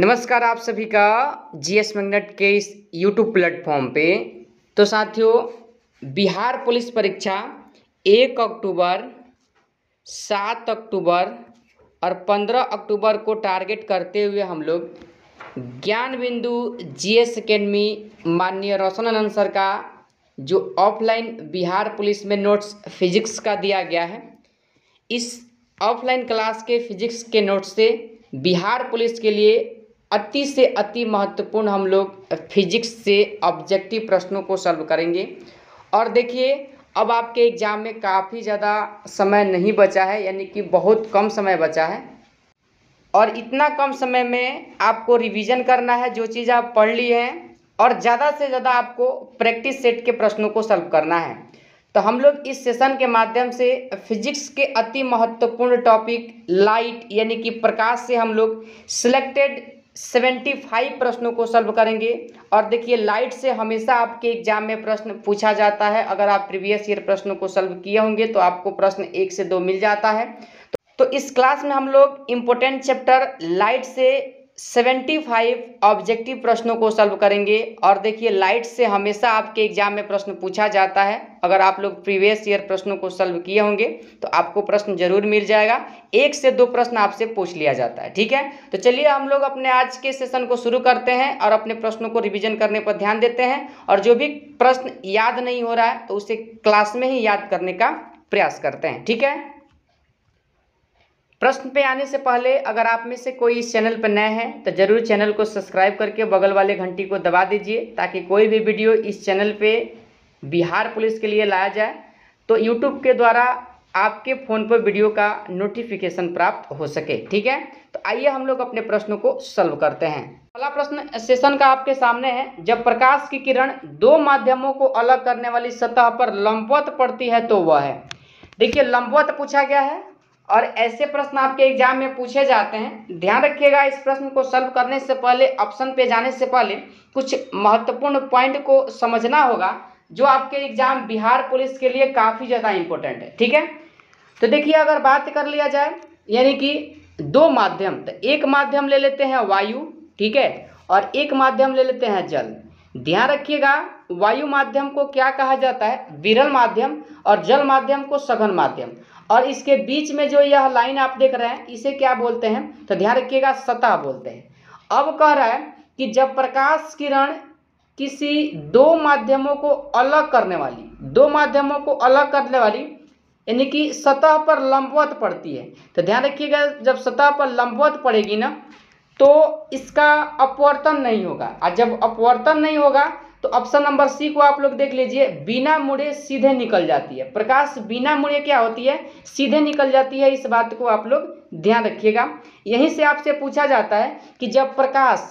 नमस्कार आप सभी का जीएस मैग्नेट के इस यूट्यूब प्लेटफॉर्म पे तो साथियों बिहार पुलिस परीक्षा एक अक्टूबर सात अक्टूबर और पंद्रह अक्टूबर को टारगेट करते हुए हम लोग ज्ञान बिंदु जी एस एकेडमी माननीय रोशन आनंद सर का जो ऑफलाइन बिहार पुलिस में नोट्स फिजिक्स का दिया गया है इस ऑफलाइन क्लास के फिजिक्स के नोट्स से बिहार पुलिस के लिए अति से अति महत्वपूर्ण हम लोग फिजिक्स से ऑब्जेक्टिव प्रश्नों को सॉल्व करेंगे और देखिए अब आपके एग्ज़ाम में काफ़ी ज़्यादा समय नहीं बचा है यानी कि बहुत कम समय बचा है और इतना कम समय में आपको रिवीजन करना है जो चीज़ आप पढ़ ली हैं और ज़्यादा से ज़्यादा आपको प्रैक्टिस सेट के प्रश्नों को सॉल्व करना है तो हम लोग इस सेशन के माध्यम से फिजिक्स के अति महत्वपूर्ण टॉपिक लाइट यानी कि प्रकाश से हम लोग सिलेक्टेड सेवेंटी फाइव प्रश्नों को सॉल्व करेंगे और देखिए लाइट से हमेशा आपके एग्जाम में प्रश्न पूछा जाता है अगर आप प्रीवियस ईयर प्रश्नों को सॉल्व किए होंगे तो आपको प्रश्न एक से दो मिल जाता है तो इस क्लास में हम लोग इम्पोर्टेंट चैप्टर लाइट से सेवेंटी फाइव ऑब्जेक्टिव प्रश्नों को सॉल्व करेंगे और देखिए लाइट से हमेशा आपके एग्जाम में प्रश्न पूछा जाता है अगर आप लोग प्रीवियस ईयर प्रश्नों को सॉल्व किए होंगे तो आपको प्रश्न जरूर मिल जाएगा एक से दो प्रश्न आपसे पूछ लिया जाता है ठीक है तो चलिए हम लोग अपने आज के सेशन को शुरू करते हैं और अपने प्रश्नों को रिविजन करने पर ध्यान देते हैं और जो भी प्रश्न याद नहीं हो रहा है तो उसे क्लास में ही याद करने का प्रयास करते हैं ठीक है प्रश्न पे आने से पहले अगर आप में से कोई इस चैनल पर नए हैं तो जरूर चैनल को सब्सक्राइब करके बगल वाले घंटी को दबा दीजिए ताकि कोई भी वीडियो इस चैनल पे बिहार पुलिस के लिए लाया जाए तो यूट्यूब के द्वारा आपके फ़ोन पर वीडियो का नोटिफिकेशन प्राप्त हो सके ठीक है तो आइए हम लोग अपने प्रश्नों को सॉल्व करते हैं पहला प्रश्न सेशन का आपके सामने है जब प्रकाश की किरण दो माध्यमों को अलग करने वाली सतह पर लंबवत पड़ती है तो वह है देखिए लंबवत पूछा गया है और ऐसे प्रश्न आपके एग्जाम में पूछे जाते हैं ध्यान रखिएगा इस प्रश्न को सॉल्व करने से पहले ऑप्शन पे जाने से पहले कुछ महत्वपूर्ण पॉइंट को समझना होगा जो आपके एग्जाम बिहार पुलिस के लिए काफ़ी ज़्यादा इम्पोर्टेंट है ठीक है तो देखिए अगर बात कर लिया जाए यानी कि दो माध्यम तो एक माध्यम ले लेते हैं वायु ठीक है और एक माध्यम ले लेते हैं जल ध्यान रखिएगा वायु माध्यम को क्या कहा जाता है विरल माध्यम और जल माध्यम को सघन माध्यम और इसके बीच में जो यह लाइन आप देख रहे हैं इसे क्या बोलते हैं तो ध्यान रखिएगा सतह बोलते हैं अब कह रहा है कि जब प्रकाश किरण किसी दो माध्यमों को अलग करने वाली दो माध्यमों को अलग करने वाली यानी कि सतह पर लंबवत पड़ती है तो ध्यान रखिएगा जब सतह पर लंबवत पड़ेगी ना तो इसका अपवर्तन नहीं होगा और जब अपवर्तन नहीं होगा तो ऑप्शन नंबर सी को आप लोग देख लीजिए बिना मुड़े सीधे निकल जाती है प्रकाश बिना मुड़े क्या होती है सीधे निकल जाती है इस बात को आप लोग ध्यान रखिएगा यहीं से आपसे पूछा जाता है कि जब प्रकाश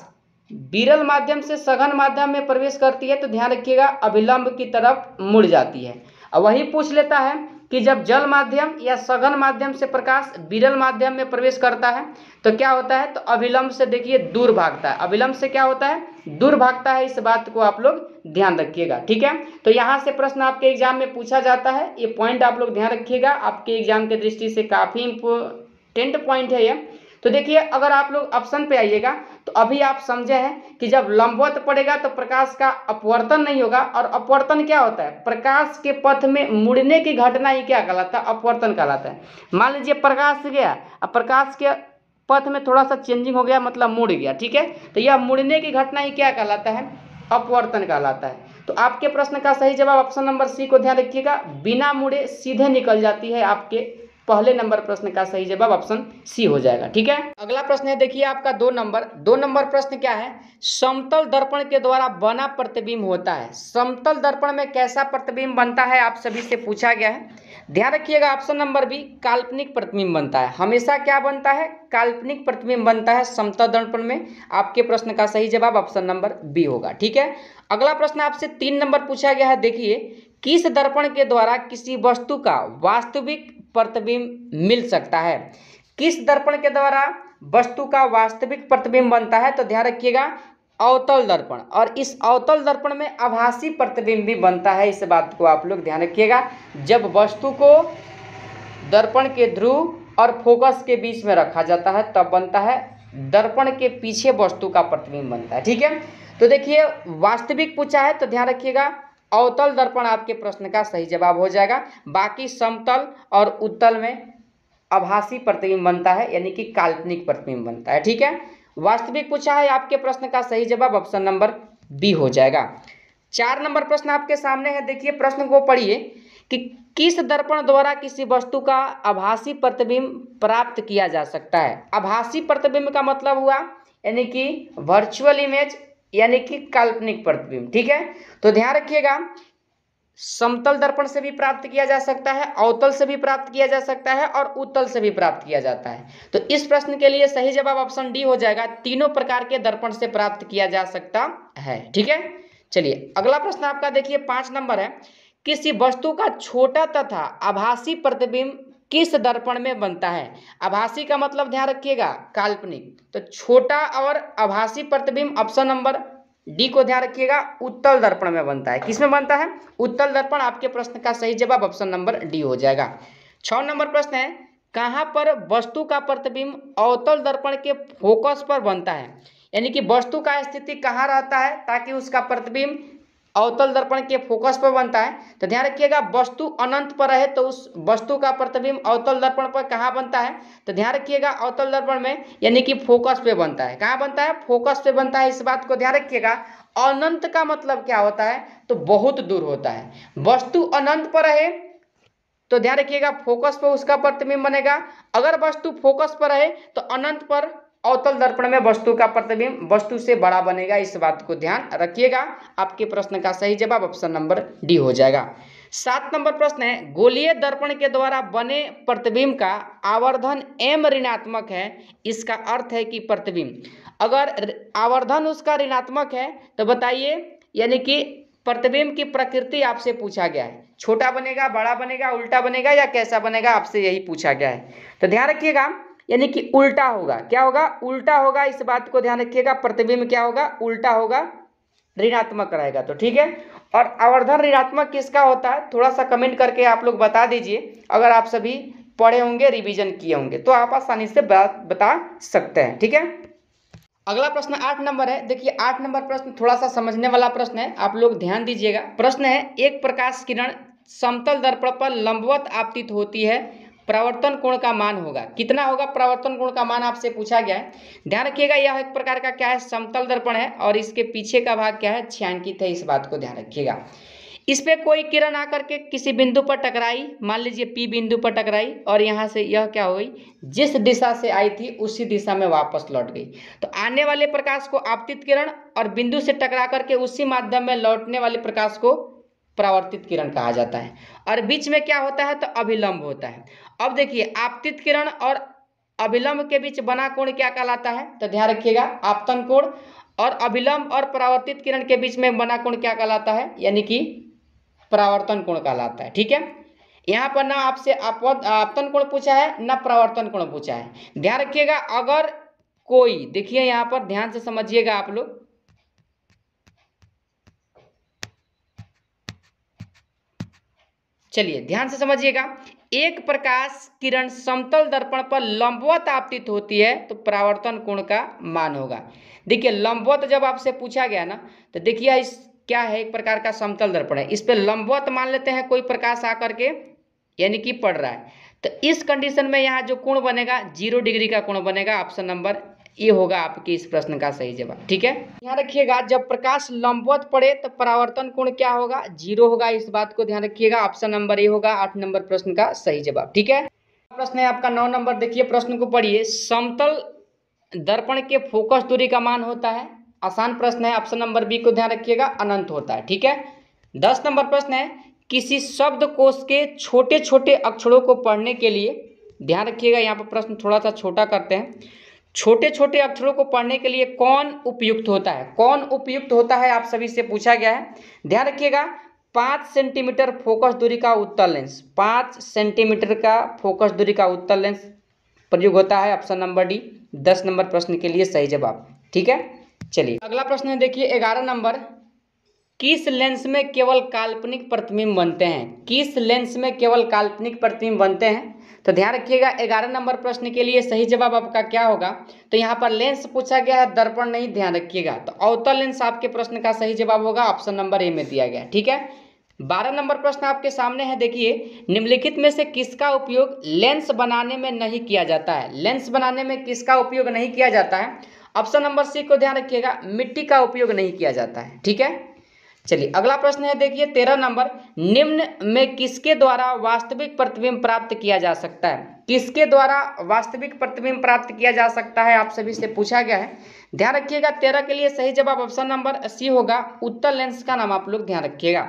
बिरल माध्यम से सघन माध्यम में प्रवेश करती है तो ध्यान रखिएगा अभिलंब की तरफ मुड़ जाती है वही पूछ लेता है कि जब जल माध्यम या सघन माध्यम से प्रकाश विरल माध्यम में प्रवेश करता है तो क्या होता है तो अविलंब से देखिए दूर भागता है अविलंब से क्या होता है दूर भागता है इस बात को आप लोग ध्यान रखिएगा ठीक है तो यहाँ से प्रश्न आपके एग्जाम में पूछा जाता है ये पॉइंट आप लोग ध्यान रखिएगा आपके एग्जाम के दृष्टि से काफ़ी इंपोर्टेंट पॉइंट है यह तो देखिए अगर आप लोग ऑप्शन पे आइएगा तो अभी आप समझे हैं कि जब लंबवत पड़ेगा तो प्रकाश का अपवर्तन नहीं होगा और अपवर्तन क्या होता है प्रकाश के पथ में मुड़ने की घटना ही क्या कहलाता है अपवर्तन कहलाता है मान लीजिए प्रकाश गया अब प्रकाश के पथ में थोड़ा सा चेंजिंग हो गया मतलब मुड़ गया ठीक है तो यह मुड़ने की घटना ही क्या कहलाता है अपवर्तन कहलाता है तो आपके प्रश्न का सही जवाब ऑप्शन नंबर सी को ध्यान रखिएगा बिना मुड़े सीधे निकल जाती है आपके पहले नंबर प्रश्न का सही जवाब ऑप्शन सी हो जाएगा ठीक है अगला प्रश्न है देखिए आपका दो नंबर दो नंबर प्रश्न क्या है समतल दर्पण के द्वारा बना प्रतिबिंब होता है समतल दर्पण में कैसा प्रतिबिंब बनता है आप सभी से पूछा गया है ध्यान रखिएगा ऑप्शन नंबर बी काल्पनिक प्रतिबिंब बनता है हमेशा क्या बनता है काल्पनिक प्रतिबिंब बनता है समतल दर्पण में आपके प्रश्न का सही जवाब ऑप्शन नंबर बी होगा ठीक है अगला प्रश्न आपसे तीन नंबर पूछा गया है देखिए किस दर्पण के द्वारा किसी वस्तु का वास्तविक प्रतिबिंब मिल सकता है किस दर्पण के द्वारा वस्तु का वास्तविक प्रतिबिंब बनता है तो ध्यान रखिएगा अवतल दर्पण और इस अवतल दर्पण में आभासी प्रतिबिंब भी बनता है इस बात को आप लोग ध्यान रखिएगा जब वस्तु को दर्पण के ध्रुव और फोकस के बीच में रखा जाता है तब बनता है दर्पण के पीछे वस्तु का प्रतिबिंब बनता है ठीक है तो देखिए वास्तविक पूछा है तो ध्यान रखिएगा अवतल दर्पण आपके प्रश्न का सही जवाब हो जाएगा बाकी समतल और उत्तल में आभासी प्रतिबिंब बनता है यानी कि काल्पनिक प्रतिबिंब बनता है ठीक है वास्तविक पूछा है आपके प्रश्न का सही जवाब ऑप्शन नंबर बी हो जाएगा चार नंबर प्रश्न आपके सामने है देखिए प्रश्न को पढ़िए कि किस दर्पण द्वारा किसी वस्तु का आभासी प्रतिबिंब प्राप्त किया जा सकता है आभासी प्रतिबिंब का मतलब हुआ यानी कि वर्चुअल इमेज यानी कि काल्पनिक प्रतिबिंब ठीक है तो ध्यान रखिएगा समतल दर्पण से भी प्राप्त किया जा सकता है अवतल से भी प्राप्त किया जा सकता है और उत्तल से भी प्राप्त किया जाता है तो इस प्रश्न के लिए सही जवाब ऑप्शन डी हो जाएगा तीनों प्रकार के दर्पण से प्राप्त किया जा सकता है ठीक है चलिए अगला प्रश्न आपका देखिए पांच नंबर है किसी वस्तु का छोटा तथा आभासी प्रतिबिंब किस दर्पण में बनता है आभासी का मतलब ध्यान रखिएगा काल्पनिक तो छोटा और आभासी प्रतिबिंब ऑप्शन नंबर डी को ध्यान रखिएगा उत्तल दर्पण में बनता है किस में बनता है उत्तल दर्पण आपके प्रश्न का सही जवाब ऑप्शन नंबर डी हो जाएगा छ नंबर प्रश्न है कहाँ पर वस्तु का प्रतिबिंब अवतल दर्पण के फोकस पर बनता है यानी कि वस्तु का स्थिति कहाँ रहता है ताकि उसका प्रतिबिंब अवतल दर्पण के फोकस पर बनता है तो ध्यान रखिएगा वस्तु अनंत पर रहे तो उस वस्तु का प्रतिबिंब अवतल दर्पण पर कहाँ बनता है तो ध्यान रखिएगा अवतल दर्पण में यानी कि फोकस पे बनता है कहाँ बनता है फोकस पे बनता है इस बात को ध्यान रखिएगा अनंत का मतलब क्या होता है तो बहुत दूर होता है वस्तु अनंत पर रहे तो ध्यान रखिएगा फोकस पर उसका प्रतिबिंब बनेगा अगर वस्तु फोकस पर रहे तो अनंत पर अवतल दर्पण में वस्तु का प्रतिबिंब वस्तु से बड़ा बनेगा इस बात को ध्यान रखिएगा आपके प्रश्न का सही जवाब ऑप्शन नंबर डी हो जाएगा सात नंबर प्रश्न है गोलीय दर्पण के द्वारा बने प्रतिबिंब का आवर्धन एम ऋणात्मक है इसका अर्थ है कि प्रतिबिंब अगर आवर्धन उसका ऋणात्मक है तो बताइए यानी कि प्रतिबिंब की प्रकृति आपसे पूछा गया है छोटा बनेगा बड़ा बनेगा उल्टा बनेगा या कैसा बनेगा आपसे यही पूछा गया है तो ध्यान रखिएगा यानी कि उल्टा होगा क्या होगा उल्टा होगा इस बात को ध्यान रखिएगा प्रतिबिंब क्या होगा उल्टा होगा ऋणात्मक रहेगा तो ठीक है और आवर्धन ऋणात्मक किसका होता है थोड़ा सा कमेंट करके आप लोग बता दीजिए अगर आप सभी पढ़े होंगे रिवीजन किए होंगे तो आप आसानी से बता सकते हैं ठीक है अगला प्रश्न आठ नंबर है देखिए आठ नंबर प्रश्न थोड़ा सा समझने वाला प्रश्न है आप लोग ध्यान दीजिएगा प्रश्न है एक प्रकाश किरण समतल दर्पण पर लंबवत आपतित होती है प्रवर्तन कोण का मान होगा कितना होगा प्रवर्तन कोण का मान आपसे पूछा गया है ध्यान रखिएगा यह एक प्रकार का क्या है समतल दर्पण है और इसके पीछे का भाग क्या है छियांकित है इस बात को ध्यान रखिएगा इस पर कोई किरण आकर के किसी बिंदु पर टकराई मान लीजिए पी बिंदु पर टकराई और यहाँ से यह क्या हुई जिस दिशा से आई थी उसी दिशा में वापस लौट गई तो आने वाले प्रकाश को आपतित किरण और बिंदु से टकरा करके उसी माध्यम में लौटने वाले प्रकाश को परावर्तित किरण कहा जाता है और बीच में क्या होता है तो अभिलंब होता है अब देखिए आपतित किरण और अभिलंब के बीच बना कोण क्या कहलाता है तो ध्यान रखिएगा आपतन कोण और अभिलंब और परावर्तित किरण के बीच में बना कोण क्या कहलाता है यानी कि परावर्तन कोण कहलाता है ठीक है यहाँ पर ना आपसे आपतन कोण पूछा है ना परावर्तन कोण पूछा है ध्यान रखिएगा अगर कोई देखिए यहाँ पर ध्यान से समझिएगा आप लोग चलिए ध्यान से समझिएगा एक प्रकाश किरण समतल दर्पण पर लंबवत आपतित होती है तो परावर्तन कोण का मान होगा देखिए लंबवत जब आपसे पूछा गया ना तो देखिए इस क्या है एक प्रकार का समतल दर्पण है इस पर लंबवत मान लेते हैं कोई प्रकाश आकर के यानी कि पड़ रहा है तो इस कंडीशन में यहाँ जो कोण बनेगा जीरो डिग्री का कोण बनेगा ऑप्शन नंबर ये होगा आपके इस प्रश्न का सही जवाब ठीक है ध्यान रखिएगा जब प्रकाश लंबवत पड़े तो परावर्तन कोण क्या होगा जीरो होगा इस बात को ध्यान रखिएगा ऑप्शन नंबर ए होगा आठ नंबर प्रश्न का सही जवाब ठीक है प्रश्न है आपका नौ नंबर देखिए प्रश्न को पढ़िए समतल दर्पण के फोकस दूरी का मान होता है आसान प्रश्न है ऑप्शन नंबर बी को ध्यान रखिएगा अनंत होता है ठीक है दस नंबर प्रश्न है किसी शब्द कोश के छोटे छोटे अक्षरों को पढ़ने के लिए ध्यान रखिएगा यहाँ पर प्रश्न थोड़ा सा छोटा करते हैं छोटे छोटे अक्षरों को पढ़ने के लिए कौन उपयुक्त होता है कौन उपयुक्त होता है आप सभी से पूछा गया है ध्यान रखिएगा पाँच सेंटीमीटर फोकस दूरी का उत्तर लेंस पाँच सेंटीमीटर का फोकस दूरी का उत्तर लेंस प्रयोग होता है ऑप्शन नंबर डी दस नंबर प्रश्न के लिए सही जवाब ठीक है चलिए अगला प्रश्न है देखिए ग्यारह नंबर किस लेंस में केवल काल्पनिक प्रतिबिंब बनते हैं किस लेंस में केवल काल्पनिक प्रतिबिंब बनते हैं तो ध्यान रखिएगा ग्यारह नंबर प्रश्न के लिए सही जवाब आपका क्या होगा तो यहाँ पर लेंस पूछा गया है दर्पण नहीं ध्यान रखिएगा तो अवतल लेंस आपके प्रश्न का सही जवाब होगा ऑप्शन नंबर ए में दिया गया ठीक है बारह नंबर प्रश्न आपके सामने है देखिए निम्नलिखित में से किसका उपयोग लेंस बनाने में नहीं किया जाता है लेंस बनाने में किसका उपयोग नहीं किया जाता है ऑप्शन नंबर सी को ध्यान रखिएगा मिट्टी का उपयोग नहीं किया जाता है ठीक है चलिए अगला प्रश्न है देखिए तेरह नंबर निम्न में किसके द्वारा वास्तविक प्रतिबिंब प्राप्त किया जा सकता है किसके द्वारा वास्तविक प्रतिबिंब प्राप्त किया जा सकता है आप सभी से पूछा गया है ध्यान रखिएगा तेरह के लिए सही जवाब ऑप्शन नंबर सी होगा उत्तर लेंस का नाम आप लोग ध्यान रखिएगा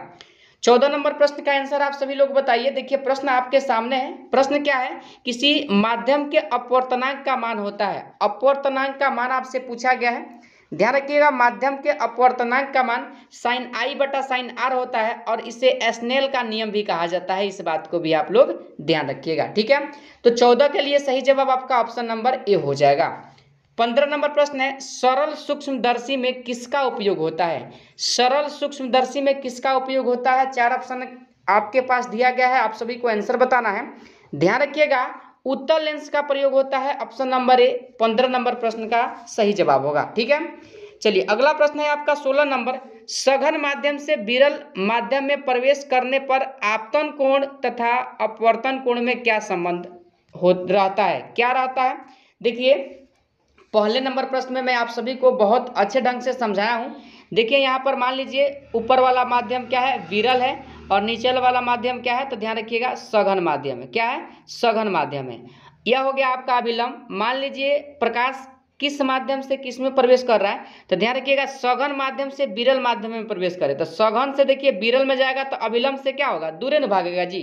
चौदह नंबर प्रश्न का आंसर आप सभी लोग बताइए देखिए प्रश्न आपके सामने है प्रश्न क्या है किसी माध्यम के अपवर्तनांक का मान होता है अपवर्तनांक का मान आपसे पूछा गया है ध्यान रखिएगा माध्यम के अपवर्तनांक का मान साइन आई बटा साइन आर होता है और इसे एसनेल का नियम भी कहा जाता है इस बात को भी आप लोग ध्यान रखिएगा ठीक है तो चौदह के लिए सही जवाब आपका ऑप्शन नंबर ए हो जाएगा पंद्रह नंबर प्रश्न है सरल सूक्ष्मदर्शी में किसका उपयोग होता है सरल सूक्ष्मदर्शी में किसका उपयोग होता है चार ऑप्शन आपके पास दिया गया है आप सभी को आंसर बताना है ध्यान रखिएगा उत्तर लेंस का प्रयोग होता है ऑप्शन नंबर ए पंद्रह नंबर प्रश्न का सही जवाब होगा ठीक है चलिए अगला प्रश्न है आपका सोलह नंबर सघन माध्यम से विरल माध्यम में प्रवेश करने पर आपतन कोण तथा अपवर्तन कोण में क्या संबंध हो रहता है क्या रहता है देखिए पहले नंबर प्रश्न में मैं आप सभी को बहुत अच्छे ढंग से समझाया हूँ देखिए यहाँ पर मान लीजिए ऊपर वाला माध्यम क्या है विरल है और निचल वाला माध्यम क्या है तो ध्यान रखिएगा सघन माध्यम है क्या है सघन माध्यम है यह हो गया आपका अभिलंब मान लीजिए प्रकाश किस माध्यम से किस में प्रवेश कर रहा है तो ध्यान रखिएगा सघन माध्यम से विरल माध्यम में प्रवेश करे तो सघन से देखिए विरल में जाएगा तो अविलंब से क्या होगा दूर भागेगा जी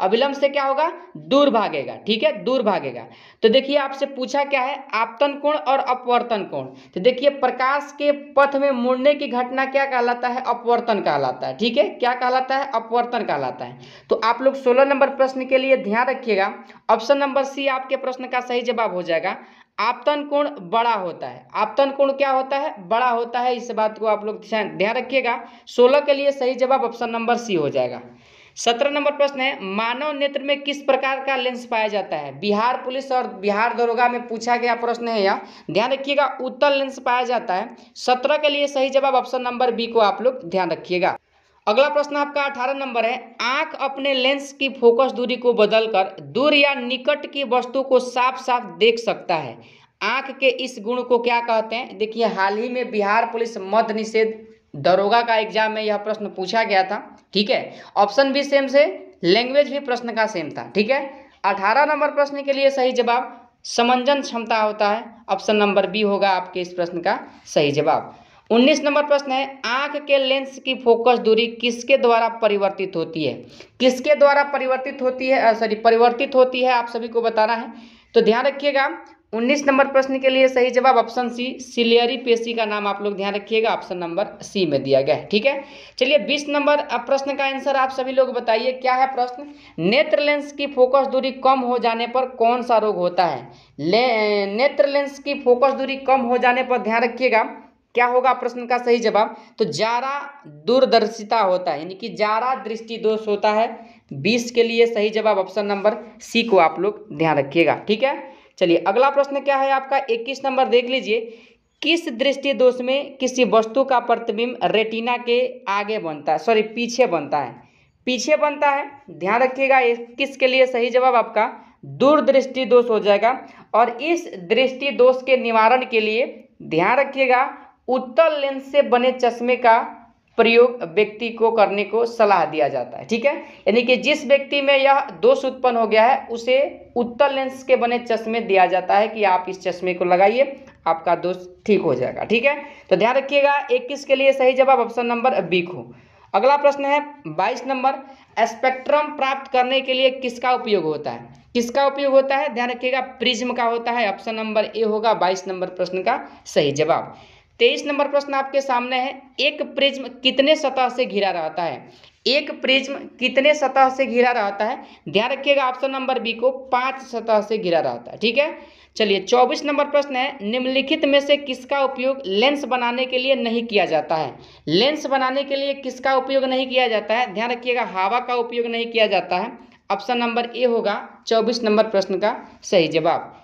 अविलंब से क्या होगा दूर भागेगा ठीक है दूर भागेगा तो देखिए आपसे पूछा क्या है आपतन कोण और अपवर्तन कोण तो देखिए प्रकाश के पथ में मुड़ने की घटना क्या कहलाता है अपवर्तन कहलाता है ठीक है क्या कहलाता है अपवर्तन कहलाता है तो आप लोग सोलह नंबर प्रश्न के लिए ध्यान रखिएगा ऑप्शन नंबर सी आपके प्रश्न का सही जवाब हो जाएगा आपतन कोण बड़ा होता है आपतन कोण क्या होता है बड़ा होता है इस बात को आप लोग ध्यान रखिएगा सोलह के लिए सही जवाब ऑप्शन नंबर सी हो जाएगा सत्रह नंबर प्रश्न है मानव नेत्र में किस प्रकार का लेंस पाया जाता है बिहार पुलिस और बिहार दरोगा में पूछा गया प्रश्न है यह ध्यान रखिएगा उत्तर लेंस पाया जाता है सत्रह के लिए सही जवाब ऑप्शन नंबर बी को आप लोग ध्यान रखिएगा अगला प्रश्न आपका अठारह नंबर है आंख अपने लेंस की फोकस दूरी को बदलकर दूर या निकट की वस्तु को साफ साफ देख सकता है आंख के इस गुण को क्या कहते हैं देखिए हाल ही में बिहार पुलिस मद निषेध दरोगा का एग्जाम में यह प्रश्न पूछा गया था ठीक है ऑप्शन भी सेम से लैंग्वेज भी प्रश्न का सेम था ठीक है अठारह नंबर प्रश्न के लिए सही जवाब समंजन क्षमता होता है ऑप्शन नंबर बी होगा आपके इस प्रश्न का सही जवाब उन्नीस नंबर प्रश्न है आंख के लेंस की फोकस दूरी किसके द्वारा परिवर्तित होती है किसके द्वारा परिवर्तित होती है सॉरी परिवर्तित होती है आप सभी को बताना है तो ध्यान रखिएगा उन्नीस नंबर प्रश्न के लिए सही जवाब ऑप्शन सी सिलियरी पेशी का नाम आप लोग ध्यान रखिएगा ऑप्शन नंबर सी में दिया गया है ठीक है चलिए बीस नंबर प्रश्न का आंसर आप सभी लोग बताइए क्या है प्रश्न नेत्र लेंस की फोकस दूरी कम हो जाने पर कौन सा रोग होता है ले नेत्र लेंस की फोकस दूरी कम हो जाने पर ध्यान रखिएगा क्या होगा प्रश्न का सही जवाब तो जारा दूरदर्शिता होता है यानी कि जारा दृष्टि दोष होता है बीस के लिए सही जवाब ऑप्शन नंबर सी को आप लोग ध्यान रखिएगा ठीक है चलिए अगला प्रश्न क्या है आपका इक्कीस नंबर देख लीजिए किस दृष्टि दोष में किसी वस्तु का प्रतिबिंब रेटिना के आगे बनता है सॉरी पीछे बनता है पीछे बनता है ध्यान रखिएगा किस के लिए सही जवाब आपका दूरदृष्टि दोष हो जाएगा और इस दृष्टि दोष के निवारण के लिए ध्यान रखिएगा उत्तल लेंस से बने चश्मे का प्रयोग व्यक्ति को करने को सलाह दिया जाता है ठीक है यानी कि जिस व्यक्ति में यह दोष उत्पन्न हो गया है उसे उत्तल लेंस के बने चश्मे दिया जाता है कि आप इस चश्मे को लगाइए आपका दोष ठीक हो जाएगा ठीक है तो ध्यान रखिएगा इक्कीस के लिए सही जवाब ऑप्शन नंबर बी को अगला प्रश्न है बाईस नंबर स्पेक्ट्रम प्राप्त करने के लिए किसका उपयोग होता है किसका उपयोग होता है ध्यान रखिएगा प्रिज्म का होता है ऑप्शन नंबर ए होगा बाईस नंबर प्रश्न का सही जवाब तेईस नंबर प्रश्न आपके सामने है एक प्रिज्म कितने सतह से घिरा रहता है एक प्रिज्म कितने सतह से घिरा रहता है ध्यान रखिएगा ऑप्शन नंबर बी को पांच सतह से घिरा रहता है ठीक है चलिए चौबीस नंबर प्रश्न है निम्नलिखित में से किसका उपयोग लेंस बनाने के लिए नहीं किया जाता है लेंस बनाने के लिए किसका उपयोग नहीं किया जाता है ध्यान रखिएगा हवा का उपयोग नहीं किया जाता है ऑप्शन नंबर ए होगा चौबीस नंबर प्रश्न का सही जवाब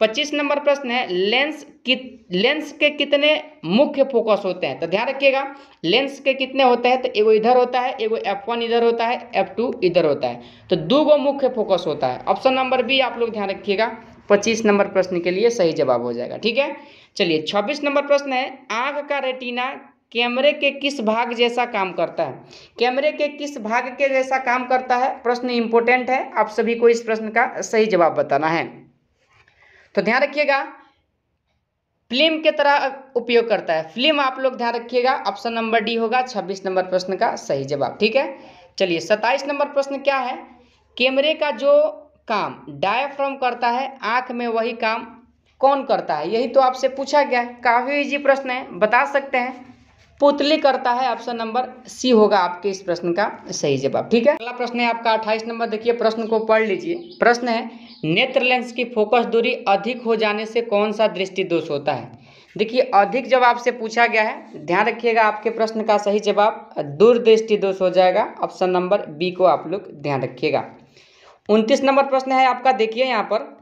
पच्चीस नंबर प्रश्न है लेंस कित लेंस के कितने मुख्य फोकस होते हैं तो ध्यान रखिएगा लेंस के कितने होते हैं तो एगो इधर होता है एगो एफ वन इधर होता है एफ टू इधर होता है तो दो गो मुख्य फोकस होता है ऑप्शन नंबर बी आप लोग ध्यान रखिएगा पच्चीस नंबर प्रश्न के लिए सही जवाब हो जाएगा ठीक है चलिए छब्बीस नंबर प्रश्न है आँख का रेटिना कैमरे के किस भाग जैसा काम करता है कैमरे के किस भाग के जैसा काम करता है प्रश्न इंपोर्टेंट है आप सभी को इस प्रश्न का सही जवाब बताना है तो ध्यान रखिएगा फिल्म के तरह उपयोग करता है फिल्म आप लोग ध्यान रखिएगा ऑप्शन नंबर डी होगा छब्बीस नंबर प्रश्न का सही जवाब ठीक है चलिए सत्ताईस नंबर प्रश्न क्या है कैमरे का जो काम डायफ्राम करता है आंख में वही काम कौन करता है यही तो आपसे पूछा गया है काफ़ी इजी प्रश्न है बता सकते हैं पुतली करता है ऑप्शन नंबर सी होगा आपके इस प्रश्न का सही जवाब ठीक है अगला प्रश्न है आपका अट्ठाईस नंबर देखिए प्रश्न को पढ़ लीजिए प्रश्न है नेत्र लेंस की फोकस दूरी अधिक हो जाने से कौन सा दृष्टि दोष होता है देखिए अधिक जब आपसे पूछा गया है ध्यान रखिएगा आपके प्रश्न का सही जवाब दूरदृष्टि दोष हो जाएगा ऑप्शन नंबर बी को आप लोग ध्यान रखिएगा उनतीस नंबर प्रश्न है आपका देखिए यहाँ पर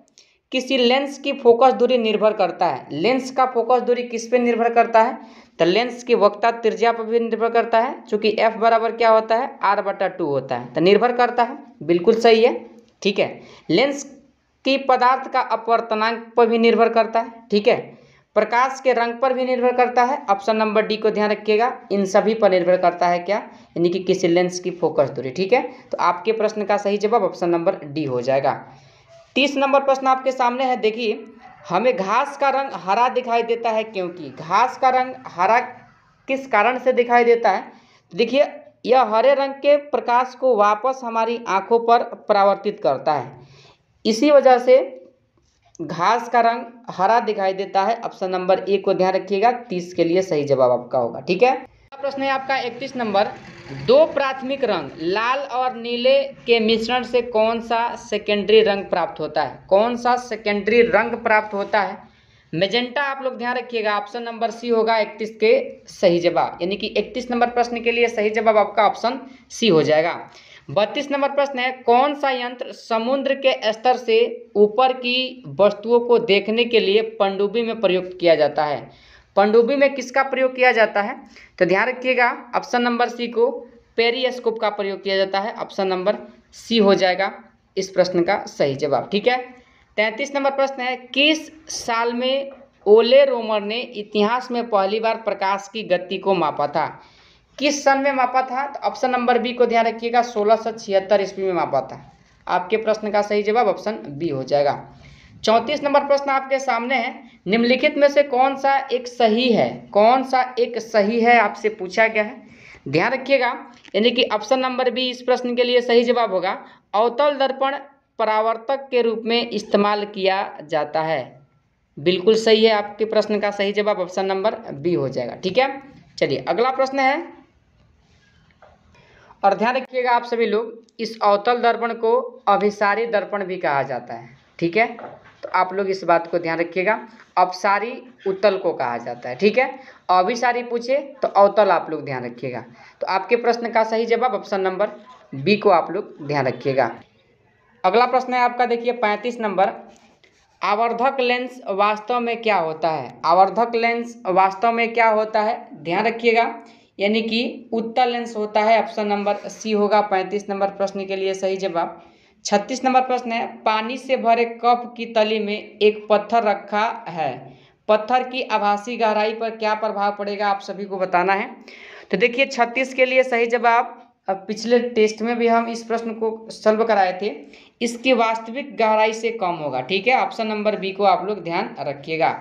किसी लेंस की फोकस दूरी निर्भर करता है लेंस का फोकस दूरी किस पे निर्भर करता है तो लेंस की वक्ता त्रिज्या पर भी निर्भर करता है चूंकि एफ बराबर क्या होता है आर बटा टू होता है तो निर्भर करता है बिल्कुल सही है ठीक है लेंस कि पदार्थ का अपवर्तनांक पर भी निर्भर करता है ठीक है प्रकाश के रंग पर भी निर्भर करता है ऑप्शन नंबर डी को ध्यान रखिएगा इन सभी पर निर्भर करता है क्या यानी कि किसी लेंस की फोकस दूरी ठीक है तो आपके प्रश्न का सही जवाब ऑप्शन नंबर डी हो जाएगा तीस नंबर प्रश्न आपके सामने है देखिए हमें घास का रंग हरा दिखाई देता है क्योंकि घास का रंग हरा किस कारण से दिखाई देता है देखिए यह हरे रंग के प्रकाश को वापस हमारी आंखों पर परावर्तित करता है इसी वजह से घास का रंग हरा दिखाई देता है ऑप्शन नंबर ए को ध्यान रखिएगा तीस के लिए सही जवाब आपका होगा ठीक है प्रश्न है आपका इकतीस नंबर दो प्राथमिक रंग लाल और नीले के मिश्रण से कौन सा सेकेंडरी रंग प्राप्त होता है कौन सा सेकेंडरी रंग प्राप्त होता है मेजेंटा आप लोग ध्यान रखिएगा ऑप्शन नंबर सी होगा इकतीस के सही जवाब यानी कि इकतीस नंबर प्रश्न के लिए सही जवाब आपका ऑप्शन सी हो जाएगा बत्तीस नंबर प्रश्न है कौन सा यंत्र समुद्र के स्तर से ऊपर की वस्तुओं को देखने के लिए पंडुबी में प्रयुक्त किया जाता है पंडुबी में किसका प्रयोग किया जाता है तो ध्यान रखिएगा ऑप्शन नंबर सी को पेरियस्कोप का प्रयोग किया जाता है ऑप्शन नंबर सी हो जाएगा इस प्रश्न का सही जवाब ठीक है तैंतीस नंबर प्रश्न है किस साल में ओले रोमर ने इतिहास में पहली बार प्रकाश की गति को मापा था किस सन में मापा था तो ऑप्शन नंबर बी को ध्यान रखिएगा सोलह सौ छिहत्तर ईस्वी में मापा था आपके प्रश्न का सही जवाब ऑप्शन बी हो जाएगा चौंतीस नंबर प्रश्न आपके सामने है निम्नलिखित में से कौन सा एक सही है कौन सा एक सही है आपसे पूछा गया है ध्यान रखिएगा यानी कि ऑप्शन नंबर बी इस प्रश्न के लिए सही जवाब होगा अवतल दर्पण परावर्तक के रूप में इस्तेमाल किया जाता है बिल्कुल सही है आपके प्रश्न का सही जवाब ऑप्शन नंबर बी हो जाएगा ठीक है चलिए अगला प्रश्न है और ध्यान रखिएगा आप सभी लोग इस अवतल दर्पण को अभिसारी दर्पण भी कहा जाता है ठीक है तो आप लोग इस बात को ध्यान रखिएगा अपसारी उत्तल को कहा जाता है ठीक है अभिसारी पूछे तो अवतल आप लोग ध्यान रखिएगा तो आपके प्रश्न का सही जवाब ऑप्शन नंबर बी को आप लोग ध्यान रखिएगा अगला प्रश्न है आपका देखिए पैंतीस नंबर आवर्धक लेंस वास्तव में क्या होता है आवर्धक लेंस वास्तव में क्या होता है ध्यान रखिएगा यानी कि उत्तर लेंस होता है ऑप्शन नंबर सी होगा पैंतीस नंबर प्रश्न के लिए सही जवाब छत्तीस नंबर प्रश्न है पानी से भरे कप की तली में एक पत्थर रखा है पत्थर की आभासी गहराई पर क्या प्रभाव पड़ेगा आप सभी को बताना है तो देखिए छत्तीस के लिए सही जवाब अब पिछले टेस्ट में भी हम इस प्रश्न को सॉल्व कराए थे इसकी वास्तविक गहराई से कम होगा ठीक है ऑप्शन नंबर बी को आप लोग ध्यान रखिएगा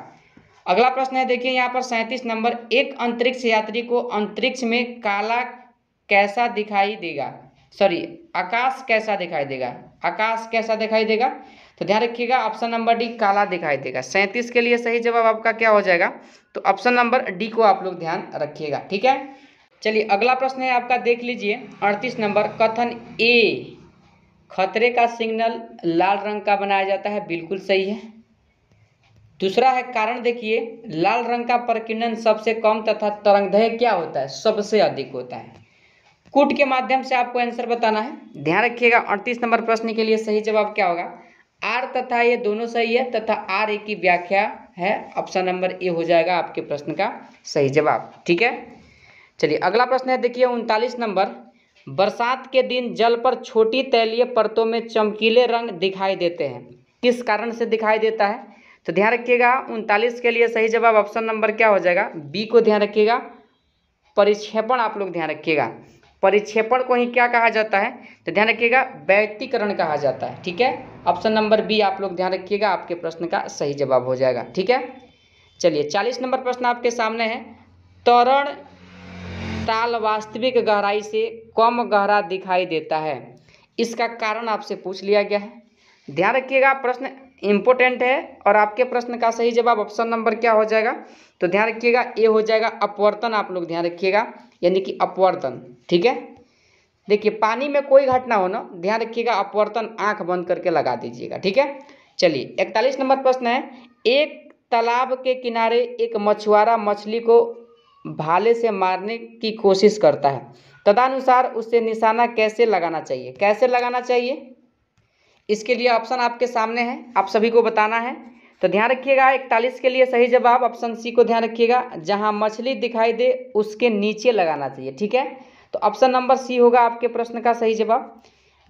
अगला प्रश्न है देखिए यहाँ पर सैंतीस नंबर एक अंतरिक्ष यात्री को अंतरिक्ष में काला कैसा दिखाई देगा सॉरी आकाश कैसा दिखाई देगा आकाश कैसा दिखाई देगा तो ध्यान रखिएगा ऑप्शन नंबर डी काला दिखाई देगा सैंतीस के लिए सही जवाब आपका क्या हो जाएगा तो ऑप्शन नंबर डी को आप लोग ध्यान रखिएगा ठीक है चलिए अगला प्रश्न है आपका देख लीजिए अड़तीस नंबर कथन ए खतरे का सिग्नल लाल रंग का बनाया जाता है बिल्कुल सही है दूसरा है कारण देखिए लाल रंग का प्रकीर्णन सबसे कम तथा तरंगदैय क्या होता है सबसे अधिक होता है कूट के माध्यम से आपको आंसर बताना है ध्यान रखिएगा अड़तीस नंबर प्रश्न के लिए सही जवाब क्या होगा आर तथा ये दोनों सही है तथा आर ए की व्याख्या है ऑप्शन नंबर ए हो जाएगा आपके प्रश्न का सही जवाब ठीक है चलिए अगला प्रश्न है देखिए उनतालीस नंबर बरसात के दिन जल पर छोटी तैलीय परतों में चमकीले रंग दिखाई देते हैं किस कारण से दिखाई देता है तो ध्यान रखिएगा उनतालीस के लिए सही जवाब ऑप्शन नंबर क्या हो जाएगा बी को ध्यान रखिएगा परिक्षेपण आप लोग ध्यान रखिएगा परिक्षेपण को ही क्या कहा जाता है तो ध्यान रखिएगा व्यक्तिकरण कहा जाता है ठीक है ऑप्शन नंबर बी आप लोग ध्यान रखिएगा आपके प्रश्न का सही जवाब हो जाएगा ठीक है चलिए चालीस नंबर प्रश्न आपके सामने है तरण ताल वास्तविक गहराई से कम गहरा दिखाई देता है इसका कारण आपसे पूछ लिया गया है ध्यान रखिएगा प्रश्न इम्पोर्टेंट है और आपके प्रश्न का सही जवाब ऑप्शन नंबर क्या हो जाएगा तो ध्यान रखिएगा ए हो जाएगा अपवर्तन आप लोग ध्यान रखिएगा यानी कि अपवर्तन ठीक है देखिए पानी में कोई घटना हो ना ध्यान रखिएगा अपवर्तन आंख बंद करके लगा दीजिएगा ठीक है चलिए इकतालीस नंबर प्रश्न है एक तालाब के किनारे एक मछुआरा मछली को भाले से मारने की कोशिश करता है तदानुसार उसे निशाना कैसे लगाना चाहिए कैसे लगाना चाहिए इसके लिए ऑप्शन आपके सामने है आप सभी को बताना है तो ध्यान रखिएगा इकतालीस के लिए सही जवाब ऑप्शन सी को ध्यान रखिएगा जहां मछली दिखाई दे उसके नीचे लगाना चाहिए ठीक है तो ऑप्शन नंबर सी होगा आपके प्रश्न का सही जवाब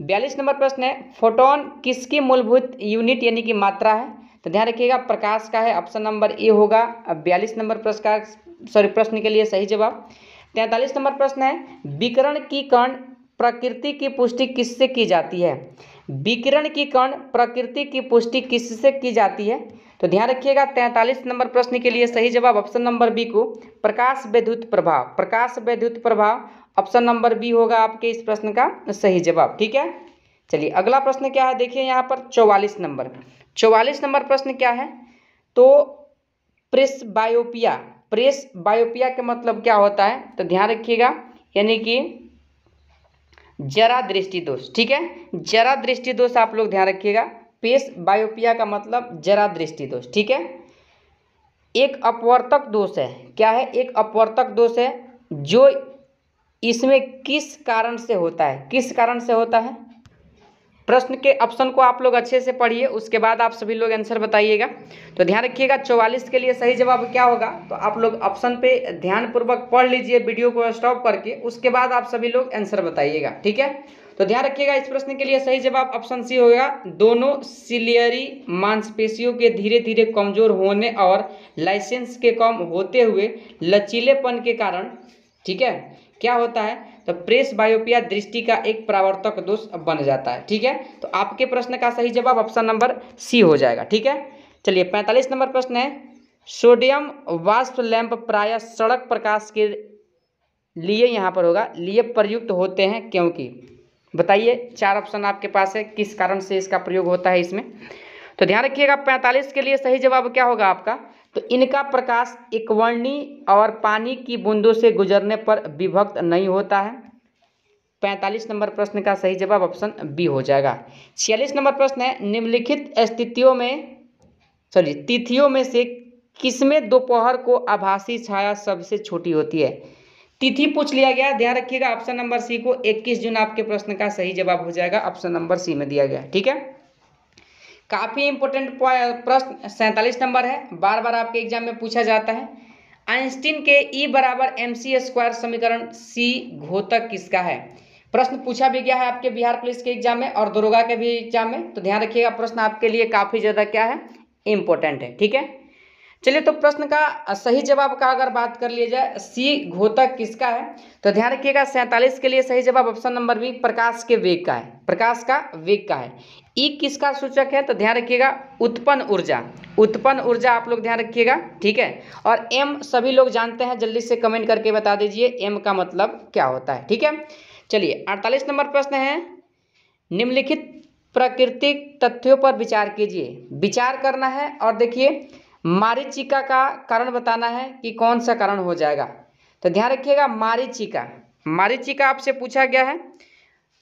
बयालीस नंबर प्रश्न है फोटोन किसकी मूलभूत यूनिट यानी कि मात्रा है तो ध्यान रखिएगा प्रकाश का है ऑप्शन नंबर ए होगा बयालीस नंबर प्रश्न का सॉरी प्रश्न के लिए सही जवाब तैंतालीस नंबर प्रश्न है विकरण की कण प्रकृति की पुष्टि किससे की जाती है विकिरण की कण प्रकृति की पुष्टि किससे की जाती है तो ध्यान रखिएगा तैंतालीस नंबर प्रश्न के लिए सही जवाब ऑप्शन नंबर बी को प्रकाश वैद्युत प्रभाव प्रकाश वैद्युत प्रभाव ऑप्शन नंबर बी होगा आपके इस प्रश्न का सही जवाब ठीक है चलिए अगला प्रश्न क्या है देखिए यहाँ पर चौवालीस नंबर चौवालीस नंबर प्रश्न क्या है तो प्रेस बायोपिया प्रेस बायोपिया के मतलब क्या होता है तो ध्यान रखिएगा यानी कि जरा दृष्टि दोष ठीक है जरा दृष्टि दोष आप लोग ध्यान रखिएगा पेश बायोपिया का मतलब जरा दृष्टि दोष ठीक है एक अपवर्तक दोष है क्या है एक अपवर्तक दोष है जो इसमें किस कारण से होता है किस कारण से होता है प्रश्न के ऑप्शन को आप लोग अच्छे से पढ़िए उसके बाद आप सभी लोग आंसर बताइएगा तो ध्यान रखिएगा चौवालीस के लिए सही जवाब क्या होगा तो आप लोग ऑप्शन पे ध्यानपूर्वक पढ़ लीजिए वीडियो को स्टॉप करके उसके बाद आप सभी लोग आंसर बताइएगा ठीक है तो ध्यान रखिएगा इस प्रश्न के लिए सही जवाब ऑप्शन सी होगा दोनों सिलियरी मांसपेशियों के धीरे धीरे कमजोर होने और लाइसेंस के कम होते हुए लचीलेपन के कारण ठीक है क्या होता है तो प्रेस बायोपिया दृष्टि का एक प्रावर्तक दोष बन जाता है ठीक है तो आपके प्रश्न का सही जवाब ऑप्शन नंबर सी हो जाएगा ठीक है चलिए पैंतालीस नंबर प्रश्न है सोडियम वाष्प लैंप प्राय सड़क प्रकाश के लिए यहाँ पर होगा लिए प्रयुक्त होते हैं क्योंकि बताइए चार ऑप्शन आपके पास है किस कारण से इसका प्रयोग होता है इसमें तो ध्यान रखिएगा पैंतालीस के लिए सही जवाब क्या होगा आपका तो इनका प्रकाश एकवर्णी और पानी की बूंदों से गुजरने पर विभक्त नहीं होता है पैंतालीस नंबर प्रश्न का सही जवाब ऑप्शन बी हो जाएगा छियालीस नंबर प्रश्न है निम्नलिखित स्थितियों में सॉरी तिथियों में से किसमें दोपहर को आभासी छाया सबसे छोटी होती है तिथि पूछ लिया गया ध्यान रखिएगा ऑप्शन नंबर सी को 21 जून आपके प्रश्न का सही जवाब हो जाएगा ऑप्शन नंबर सी में दिया गया ठीक है काफ़ी इंपॉर्टेंट प्रश्न सैंतालीस नंबर है बार बार आपके एग्जाम में पूछा जाता है आइंस्टीन के ई e बराबर एम सी स्क्वायर समीकरण सी घोतक किसका है प्रश्न पूछा भी गया है आपके बिहार पुलिस के एग्जाम में और दरोगा के भी एग्जाम में तो ध्यान रखिएगा प्रश्न आपके लिए काफ़ी ज़्यादा क्या है इंपॉर्टेंट है ठीक है चलिए तो प्रश्न का सही जवाब का अगर बात कर लिया जाए सी घोतक किसका है तो ध्यान रखिएगा सैंतालीस के लिए सही जवाब ऑप्शन नंबर बी प्रकाश के वेग का है प्रकाश का वेग का है ई किसका सूचक है तो ध्यान रखिएगा उत्पन्न ऊर्जा उत्पन्न ऊर्जा आप लोग ध्यान रखिएगा ठीक है और एम सभी लोग जानते हैं जल्दी से कमेंट करके बता दीजिए एम का मतलब क्या होता है ठीक है चलिए अड़तालीस नंबर प्रश्न है निम्नलिखित प्राकृतिक तथ्यों पर विचार कीजिए विचार करना है और देखिए मारीचिका का कारण बताना है कि कौन सा कारण हो जाएगा तो ध्यान रखिएगा मारीचिका मारीचिका आपसे पूछा गया है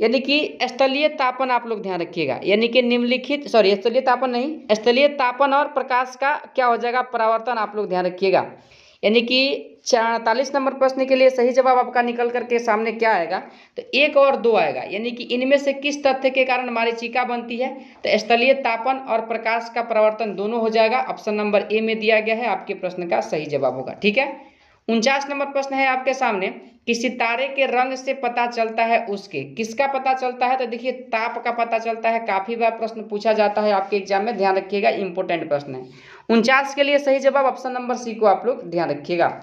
यानी कि स्थलीय तापन आप लोग ध्यान रखिएगा यानी कि निम्नलिखित सॉरी स्थलीय तापन नहीं स्थलीय तापन और प्रकाश का क्या हो जाएगा परावर्तन आप लोग ध्यान रखिएगा यानी कि चालीस नंबर प्रश्न के लिए सही जवाब आपका निकल करके सामने क्या आएगा तो एक और दो आएगा यानी कि इनमें से किस तथ्य के कारण मारिचिका बनती है तो स्थलीय तापन और प्रकाश का परिवर्तन दोनों हो जाएगा ऑप्शन नंबर ए में दिया गया है आपके प्रश्न का सही जवाब होगा ठीक है उनचास नंबर प्रश्न है आपके सामने कि सितारे के रंग से पता चलता है उसके किसका पता चलता है तो देखिए ताप का पता चलता है काफ़ी बार प्रश्न पूछा जाता है आपके एग्जाम में ध्यान रखिएगा इंपॉर्टेंट प्रश्न है उनचास के लिए सही जवाब ऑप्शन नंबर सी को आप लोग ध्यान रखिएगा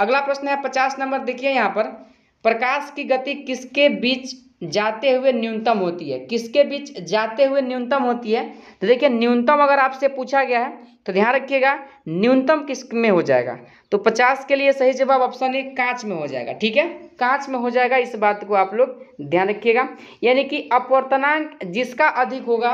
अगला प्रश्न है पचास नंबर देखिए यहाँ पर प्रकाश की गति किसके बीच जाते हुए न्यूनतम होती है किसके बीच जाते हुए न्यूनतम होती है तो देखिए न्यूनतम अगर आपसे पूछा गया है तो ध्यान रखिएगा न्यूनतम किस में हो जाएगा तो पचास के लिए सही जवाब ऑप्शन ए कांच में हो जाएगा ठीक है कांच में हो जाएगा इस बात को आप लोग ध्यान रखिएगा यानी कि अपवर्तनांक जिसका अधिक होगा